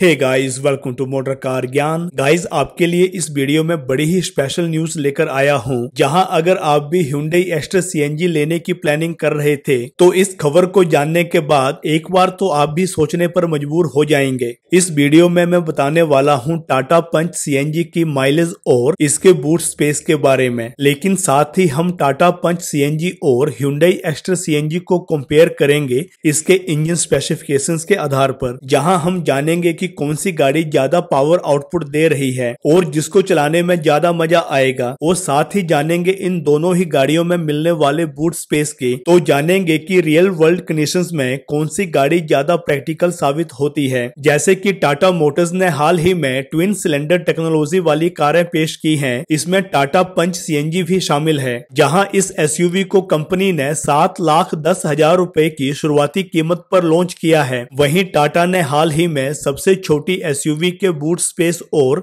hey guys welcome to motor car Gyan guys आपके लिए इस वीडियो में बड़ी ही स्पेशल न्यूज लेकर आया हूं जहां अगर आप भी Hyundai एस्टर सीएनजी लेने की प्लानिंग कर रहे थे तो इस खबर को जानने के बाद एक बार तो आप भी सोचने पर मजबूर हो जाएंगे इस वीडियो में मैं बताने वाला हूं टाटा पंच सी की माइलेज और इसके बूट स्पेस के बारे में लेकिन साथ ही हम टाटा पंच सी और Hyundai एस्टर सी को कम्पेयर करेंगे इसके इंजन स्पेसिफिकेशन के आधार पर जहाँ हम जानेंगे की कि कौन सी गाड़ी ज्यादा पावर आउटपुट दे रही है और जिसको चलाने में ज्यादा मजा आएगा और साथ ही जानेंगे इन दोनों ही गाड़ियों में मिलने वाले बूट स्पेस के तो जानेंगे कि रियल वर्ल्ड कंडीशंस में कौन सी गाड़ी ज्यादा प्रैक्टिकल साबित होती है जैसे कि टाटा मोटर्स ने हाल ही में ट्विन सिलेंडर टेक्नोलॉजी वाली कारें पेश की हैं इसमें टाटा पंच सी भी शामिल है जहाँ इस एस को कंपनी ने सात लाख दस हजार रूपए की शुरुआती कीमत पर लॉन्च किया है वहीं टाटा ने हाल ही में सबसे छोटी एसयूवी के बूट स्पेस और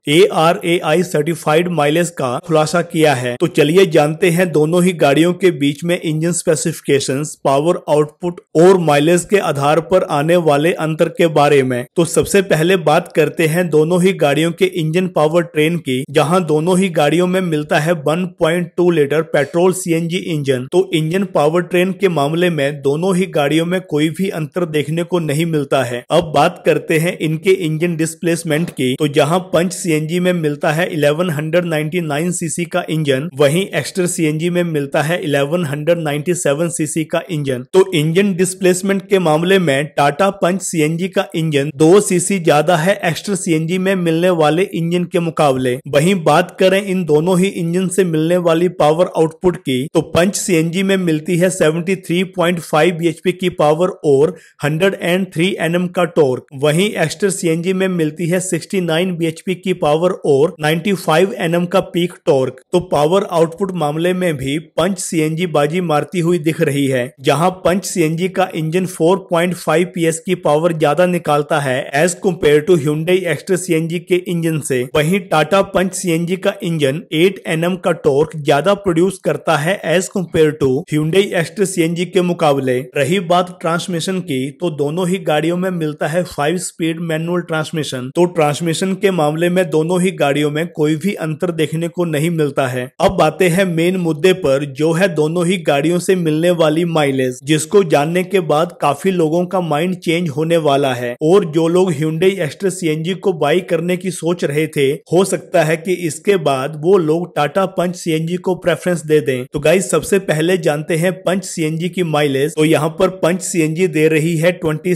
ए सर्टिफाइड माइलेज का खुलासा किया है तो चलिए जानते हैं दोनों ही गाड़ियों के बीच में इंजन स्पेसिफिकेशन पावर आउटपुट और माइलेज के आधार पर आने वाले अंतर के बारे में तो सबसे पहले बात करते हैं दोनों ही गाड़ियों के इंजन पावर ट्रेन की जहां दोनों ही गाड़ियों में मिलता है 1.2 लीटर पेट्रोल सी इंजन तो इंजन पावर ट्रेन के मामले में दोनों ही गाड़ियों में कोई भी अंतर देखने को नहीं मिलता है अब बात करते हैं इनके इंजन डिस्प्लेसमेंट की तो जहां पंच सीएनजी में मिलता है 1199 सीसी का इंजन वहीं एक्स्टर सीएनजी में मिलता है 1197 सीसी का इंजन तो इंजन डिस्प्लेसमेंट के मामले में टाटा पंच सीएनजी का इंजन दो सीसी ज्यादा है एक्स्टर सीएनजी में मिलने वाले इंजन के मुकाबले वही बात करें इन दोनों ही इंजन से मिलने वाली पावर आउटपुट की तो पंच सीएनजी में मिलती है 73.5 bhp की पावर और 103 एनएम का टोर्क वहीं एक्स्टर सी सीएनजी में मिलती है 69 बीएचपी की पावर और 95 एनएम का पीक टॉर्क तो पावर आउटपुट मामले में भी पंच सीएनजी बाजी मारती हुई दिख रही है जहां पंच सीएनजी का इंजन 4.5 पॉइंट की पावर ज्यादा निकालता है as compare to Hyundai Exter CNG के इंजन से वही टाटा पंच सीएनजी का engine eight N M torque ज्यादा प्रोड्यूस करता है as compare to Hyundai Exter CNG के मुकाबले रही बात ट्रांसमिशन की तो दोनों ही गाड़ियों में मिलता है फाइव स्पीड मैनुअल और ट्रांसमिशन तो ट्रांसमिशन के मामले में दोनों ही गाड़ियों में कोई भी अंतर देखने को नहीं मिलता है अब बातें हैं मेन मुद्दे पर जो है दोनों ही गाड़ियों से मिलने वाली माइलेज जिसको जानने के बाद काफी लोगों का माइंड चेंज होने वाला है और जो लोग ह्यूडे एक्स्ट्रा सी को बाई करने की सोच रहे थे हो सकता है की इसके बाद वो लोग टाटा पंच सी को प्रेफरेंस दे दें तो गाई सबसे पहले जानते हैं पंच सी की माइलेज तो यहाँ पर पंच सी दे रही है ट्वेंटी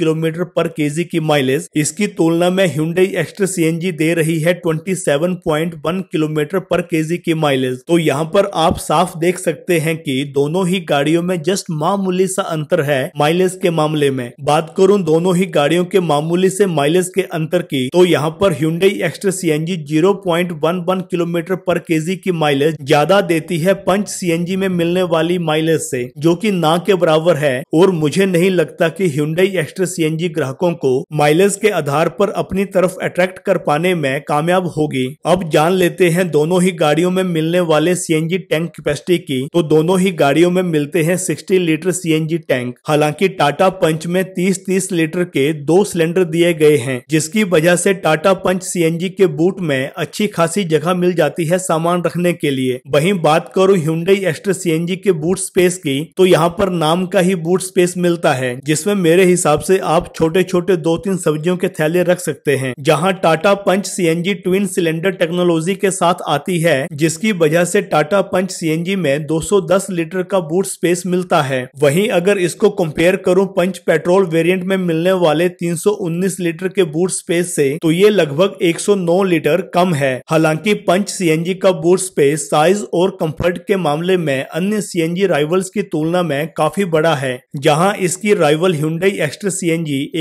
किलोमीटर पर के केजी की माइलेज इसकी तुलना में ह्यूडई एक्स्ट्रा सीएनजी दे रही है 27.1 किलोमीटर पर केजी की माइलेज तो यहाँ पर आप साफ देख सकते हैं कि दोनों ही गाड़ियों में जस्ट मामूली सा अंतर है माइलेज के मामले में बात करूं दोनों ही गाड़ियों के मामूली से माइलेज के अंतर की तो यहाँ पर ह्यूडई एक्स्ट्रा सी 0.11 किलोमीटर पर के की माइलेज ज्यादा देती है पंच सी में मिलने वाली माइलेज ऐसी जो की ना के बराबर है और मुझे नहीं लगता कि ह्यूडई एक्स्ट्रा सी ग्राहकों को माइलेज के आधार पर अपनी तरफ अट्रैक्ट कर पाने में कामयाब होगी अब जान लेते हैं दोनों ही गाड़ियों में मिलने वाले सी टैंक कैपेसिटी की तो दोनों ही गाड़ियों में मिलते हैं सिक्सटी लीटर सी टैंक हालांकि टाटा पंच में तीस तीस लीटर के दो सिलेंडर दिए गए हैं जिसकी वजह से टाटा पंच सी के बूट में अच्छी खासी जगह मिल जाती है सामान रखने के लिए वहीं बात करूं ह्यूडई एक्स्ट्रा सी के बूट स्पेस की तो यहाँ पर नाम का ही बूट स्पेस मिलता है जिसमें मेरे हिसाब से आप छोटे छोटे छोटे दो तीन सब्जियों के थैले रख सकते हैं जहां Tata Punch CNG twin cylinder technology के साथ आती है जिसकी वजह से टाटा पंच सीएनजी में 210 लीटर का बूट स्पेस मिलता है वहीं अगर इसको कंपेयर करूं पंच पेट्रोल वेरिएंट में मिलने वाले 319 लीटर के बूट स्पेस से तो ये लगभग 109 लीटर कम है हालांकि पंच सीएनजी का बूट स्पेस साइज और कंफर्ट के मामले में अन्य सीएनजी राइवल्स की तुलना में काफी बड़ा है जहां इसकी राइवल ह्यूडई एक्स्ट्रा सी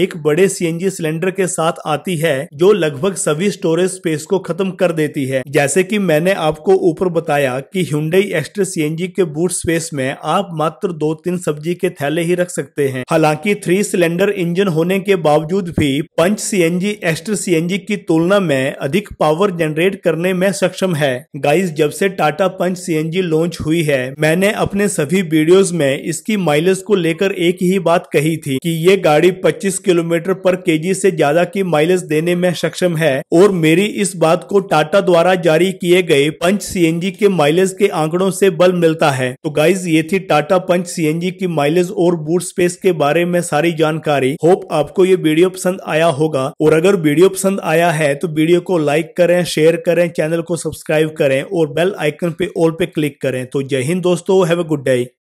एक बड़े सीएनजी सिलेंडर के साथ आती है जो लगभग सभी स्टोरेज स्पेस को खत्म कर देती है जैसे कि मैंने आपको ऊपर बताया कि हुडई एक्स्ट्रा सीएनजी के बूट स्पेस में आप मात्र दो तीन सब्जी के थैले ही रख सकते हैं हालांकि थ्री सिलेंडर इंजन होने के बावजूद भी पंच सीएनजी एक्स्ट्रा सीएनजी की तुलना में अधिक पावर जनरेट करने में सक्षम है गाइस जब से टाटा पंच सीएनजी लॉन्च हुई है मैंने अपने सभी वीडियोस में इसकी माइलेज को लेकर एक ही बात कही थी कि ये गाड़ी 25 किलोमीटर किलोमीटर पर केजी से ज्यादा की माइलेज देने में सक्षम है और मेरी इस बात को टाटा द्वारा जारी किए गए पंच सीएनजी के माइलेज के आंकड़ों से बल मिलता है तो गाइज ये थी टाटा पंच सीएनजी की माइलेज और बूट स्पेस के बारे में सारी जानकारी होप आपको ये वीडियो पसंद आया होगा और अगर वीडियो पसंद आया है तो वीडियो को लाइक करें शेयर करें चैनल को सब्सक्राइब करें और बेल आइकन पे ऑल पे क्लिक करें तो जय हिंद दोस्तों हैव अ गुड डे